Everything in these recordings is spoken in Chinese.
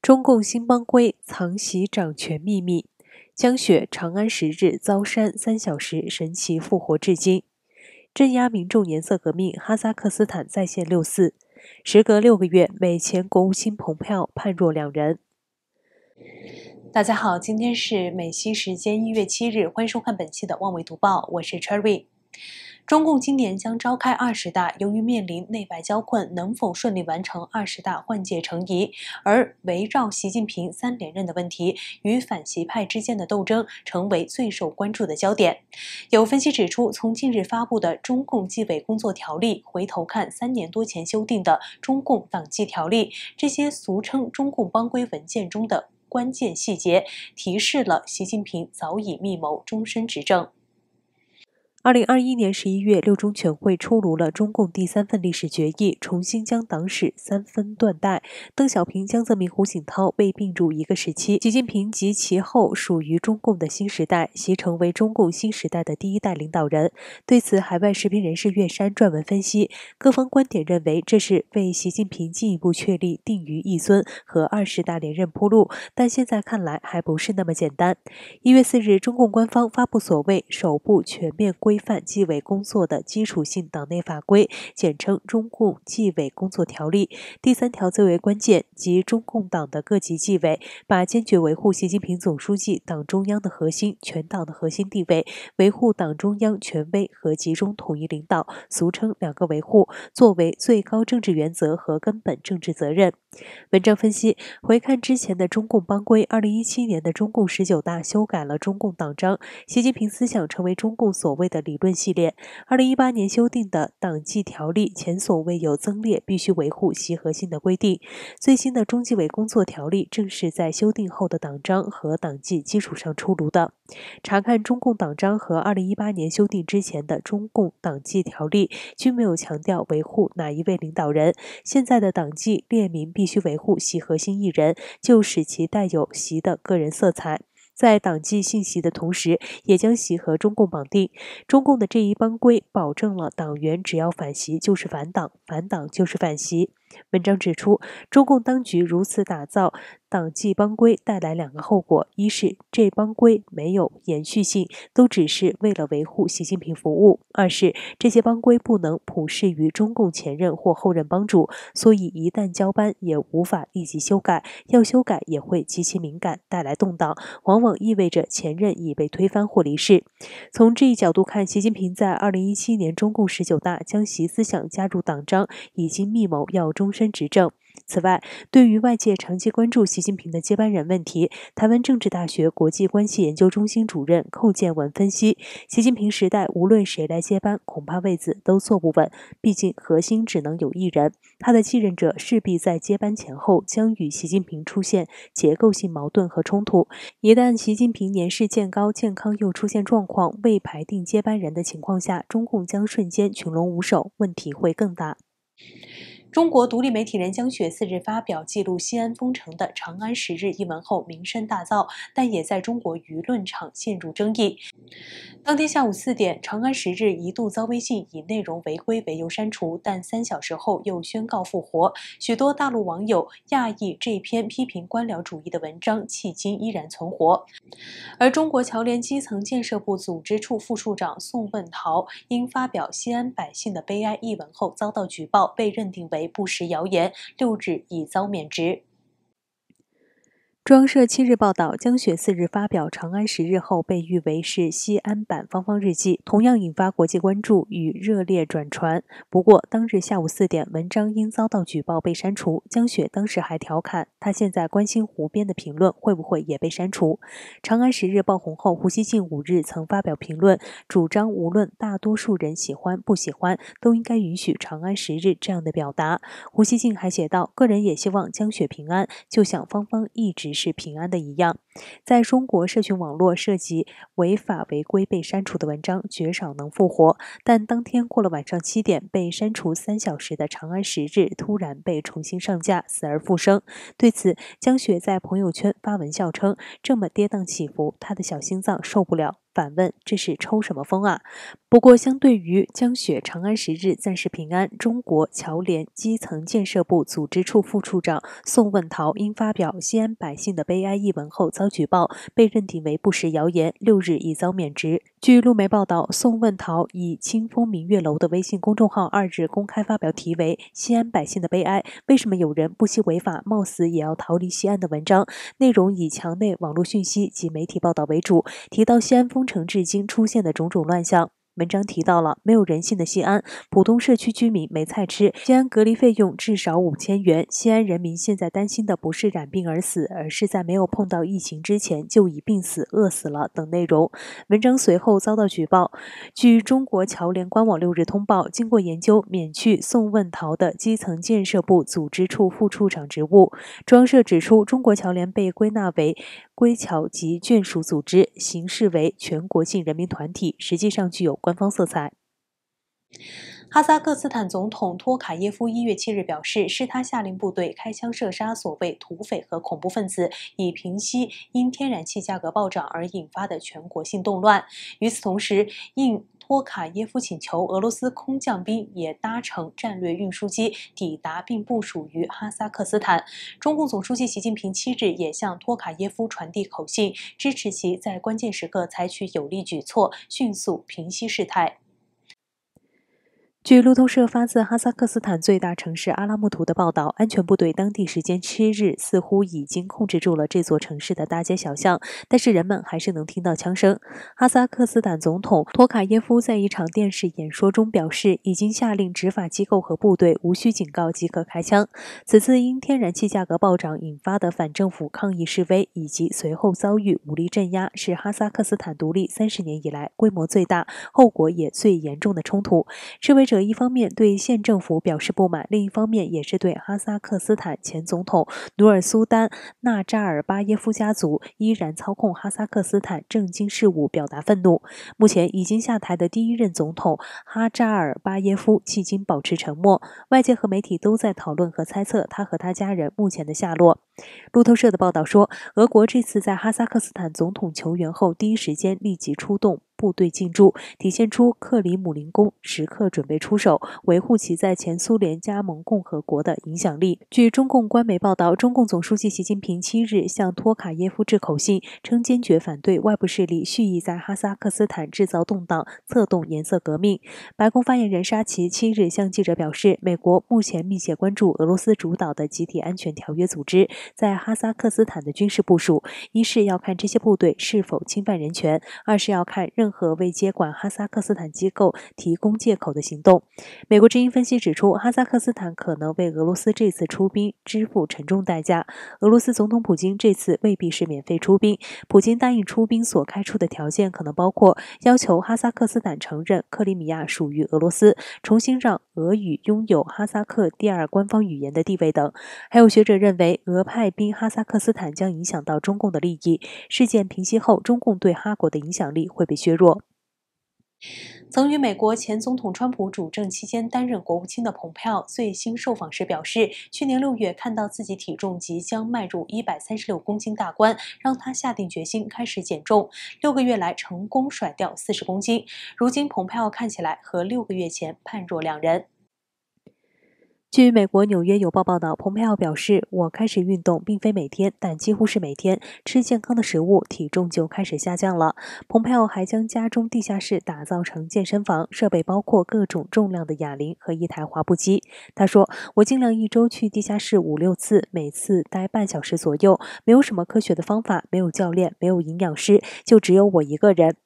中共新邦规藏袭掌权秘密，江雪长安十日遭山三小时神奇复活至今，镇压民众颜色革命，哈萨克斯坦再现六四，时隔六个月美前国务卿蓬奥判若两人。大家好，今天是美西时间一月七日，欢迎收看本期的《万维读报》，我是 Cherry。中共今年将召开二十大，由于面临内外交困，能否顺利完成二十大换届成疑，而围绕习近平三连任的问题与反习派之间的斗争成为最受关注的焦点。有分析指出，从近日发布的中共纪委工作条例回头看，三年多前修订的中共党纪条例，这些俗称中共“帮规”文件中的。关键细节提示了习近平早已密谋终身执政。二零二一年十一月，六中全会出炉了中共第三份历史决议，重新将党史三分断代，邓小平、江泽民、胡锦涛被并入一个时期，习近平及其后属于中共的新时代，习成为中共新时代的第一代领导人。对此，海外时评人士岳山撰文分析，各方观点认为这是为习近平进一步确立定于一尊和二十大连任铺路，但现在看来还不是那么简单。一月四日，中共官方发布所谓首部全面规。规范纪委工作的基础性党内法规，简称《中共纪委工作条例》第三条最为关键，即中共党的各级纪委把坚决维护习近平总书记党中央的核心、全党的核心地位，维护党中央权威和集中统一领导，俗称“两个维护”作为最高政治原则和根本政治责任。文章分析，回看之前的中共帮规，二零一七年的中共十九大修改了中共党章，习近平思想成为中共所谓的。理论系列，二零一八年修订的党纪条例前所未有增列必须维护习核心的规定。最新的中纪委工作条例正是在修订后的党章和党纪基础上出炉的。查看中共党章和二零一八年修订之前的中共党纪条例，均没有强调维护哪一位领导人。现在的党纪列明必须维护习核心一人，就使其带有习的个人色彩。在党纪信息的同时，也将习和中共绑定。中共的这一帮规，保证了党员只要反习，就是反党；反党就是反习。文章指出，中共当局如此打造党纪帮规，带来两个后果：一是这帮规没有延续性，都只是为了维护习近平服务；二是这些帮规不能普适于中共前任或后任帮主，所以一旦交班也无法立即修改，要修改也会极其敏感，带来动荡，往往意味着前任已被推翻或离世。从这一角度看，习近平在二零一七年中共十九大将习思想加入党章，已经密谋要中。终身执政。此外，对于外界长期关注习近平的接班人问题，台湾政治大学国际关系研究中心主任寇建文分析：习近平时代，无论谁来接班，恐怕位子都坐不稳。毕竟核心只能有一人，他的继任者势必在接班前后将与习近平出现结构性矛盾和冲突。一旦习近平年事渐高，健康又出现状况，未排定接班人的情况下，中共将瞬间群龙无首，问题会更大。中国独立媒体人江雪四日发表记录西安封城的《长安十日》一文后，名声大噪，但也在中国舆论场陷入争议。当天下午四点，《长安十日》一度遭微信以内容违规为由删除，但三小时后又宣告复活。许多大陆网友讶异这篇批评官僚主义的文章迄今依然存活。而中国侨联基层建设部组织处副处长宋问陶因发表西安百姓的悲哀一文后遭到举报，被认定为。不实谣言，六日已遭免职。中央社七日报道，江雪四日发表《长安十日》后，被誉为是西安版《芳芳日记》，同样引发国际关注与热烈转传。不过当日下午四点，文章因遭到举报被删除。江雪当时还调侃，她现在关心湖边的评论会不会也被删除。《长安十日》爆红后，胡锡进五日曾发表评论，主张无论大多数人喜欢不喜欢，都应该允许《长安十日》这样的表达。胡锡进还写道，个人也希望江雪平安，就像芳芳一直。是平安的一样，在中国社群网络涉及违法违规被删除的文章绝少能复活，但当天过了晚上七点被删除三小时的《长安十日》突然被重新上架，死而复生。对此，江雪在朋友圈发文笑称：“这么跌宕起伏，她的小心脏受不了。”反问：“这是抽什么风啊？”不过，相对于江雪、长安十日暂时平安，中国侨联基层建设部组织处副处长宋问陶因发表《西安百姓的悲哀》一文后遭举报，被认定为不实谣言，六日已遭免职。据路媒报道，宋问陶以“清风明月楼”的微信公众号二日公开发表题为《西安百姓的悲哀：为什么有人不惜违法冒死也要逃离西安》的文章，内容以墙内网络讯息及媒体报道为主，提到西安封城至今出现的种种乱象。文章提到了没有人性的西安，普通社区居民没菜吃，西安隔离费用至少五千元，西安人民现在担心的不是染病而死，而是在没有碰到疫情之前就已病死、饿死了等内容。文章随后遭到举报。据中国侨联官网六日通报，经过研究，免去宋问陶的基层建设部组织处副处长职务。庄社指出，中国侨联被归纳为。归侨及眷属组织形式为全国性人民团体，实际上具有官方色彩。哈萨克斯坦总统托卡耶夫一月七日表示，是他下令部队开枪射杀所谓土匪和恐怖分子，以平息因天然气价格暴涨而引发的全国性动乱。与此同时，印托卡耶夫请求俄罗斯空降兵也搭乘战略运输机抵达并部署于哈萨克斯坦。中共总书记习近平七日也向托卡耶夫传递口信，支持其在关键时刻采取有力举措，迅速平息事态。据路透社发自哈萨克斯坦最大城市阿拉木图的报道，安全部队当地时间七日似乎已经控制住了这座城市的大街小巷，但是人们还是能听到枪声。哈萨克斯坦总统托卡耶夫在一场电视演说中表示，已经下令执法机构和部队无需警告即可开枪。此次因天然气价格暴涨引发的反政府抗议示威，以及随后遭遇武力镇压，是哈萨克斯坦独立三十年以来规模最大、后果也最严重的冲突。示威者。一方面对县政府表示不满，另一方面也是对哈萨克斯坦前总统努尔苏丹·纳扎尔巴耶夫家族依然操控哈萨克斯坦政经事务表达愤怒。目前已经下台的第一任总统哈扎尔巴耶夫迄今保持沉默，外界和媒体都在讨论和猜测他和他家人目前的下落。路透社的报道说，俄国这次在哈萨克斯坦总统求援后，第一时间立即出动。部队进驻，体现出克里姆林宫时刻准备出手，维护其在前苏联加盟共和国的影响力。据中共官媒报道，中共总书记习近平七日向托卡耶夫致口信，称坚决反对外部势力蓄意在哈萨克斯坦制造动荡，策动颜色革命。白宫发言人沙奇七日向记者表示，美国目前密切关注俄罗斯主导的集体安全条约组织在哈萨克斯坦的军事部署，一是要看这些部队是否侵犯人权，二是要看任。和为接管哈萨克斯坦机构提供借口的行动。美国之音分析指出，哈萨克斯坦可能为俄罗斯这次出兵支付沉重代价。俄罗斯总统普京这次未必是免费出兵，普京答应出兵所开出的条件可能包括要求哈萨克斯坦承认克里米亚属于俄罗斯，重新让。俄语拥有哈萨克第二官方语言的地位等，还有学者认为，俄派兵哈萨克斯坦将影响到中共的利益。事件平息后，中共对哈国的影响力会被削弱。曾与美国前总统川普主政期间担任国务卿的蓬佩奥最新受访时表示，去年六月看到自己体重即将迈入一百三十六公斤大关，让他下定决心开始减重。六个月来成功甩掉四十公斤，如今蓬佩奥看起来和六个月前判若两人。据美国《纽约邮报》报道，蓬佩奥表示：“我开始运动并非每天，但几乎是每天吃健康的食物，体重就开始下降了。”蓬佩奥还将家中地下室打造成健身房，设备包括各种重量的哑铃和一台滑步机。他说：“我尽量一周去地下室五六次，每次待半小时左右。没有什么科学的方法，没有教练，没有营养师，就只有我一个人。”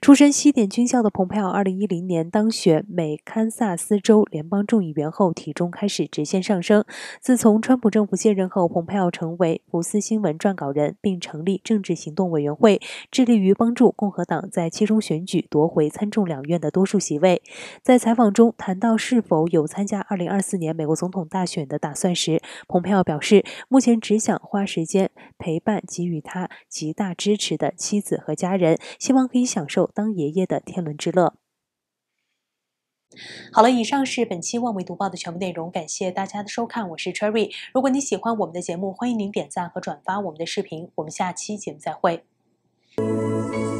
出身西点军校的蓬佩奥，2010年当选美堪萨斯州联邦众议员后，体重开始。是直线上升。自从川普政府卸任后，蓬佩奥成为福斯新闻撰稿人，并成立政治行动委员会，致力于帮助共和党在其中选举夺回参众两院的多数席位。在采访中谈到是否有参加2024年美国总统大选的打算时，蓬佩奥表示，目前只想花时间陪伴给予他极大支持的妻子和家人，希望可以享受当爷爷的天伦之乐。好了，以上是本期《万维读报》的全部内容，感谢大家的收看，我是 Cherry。如果你喜欢我们的节目，欢迎您点赞和转发我们的视频，我们下期节目再会。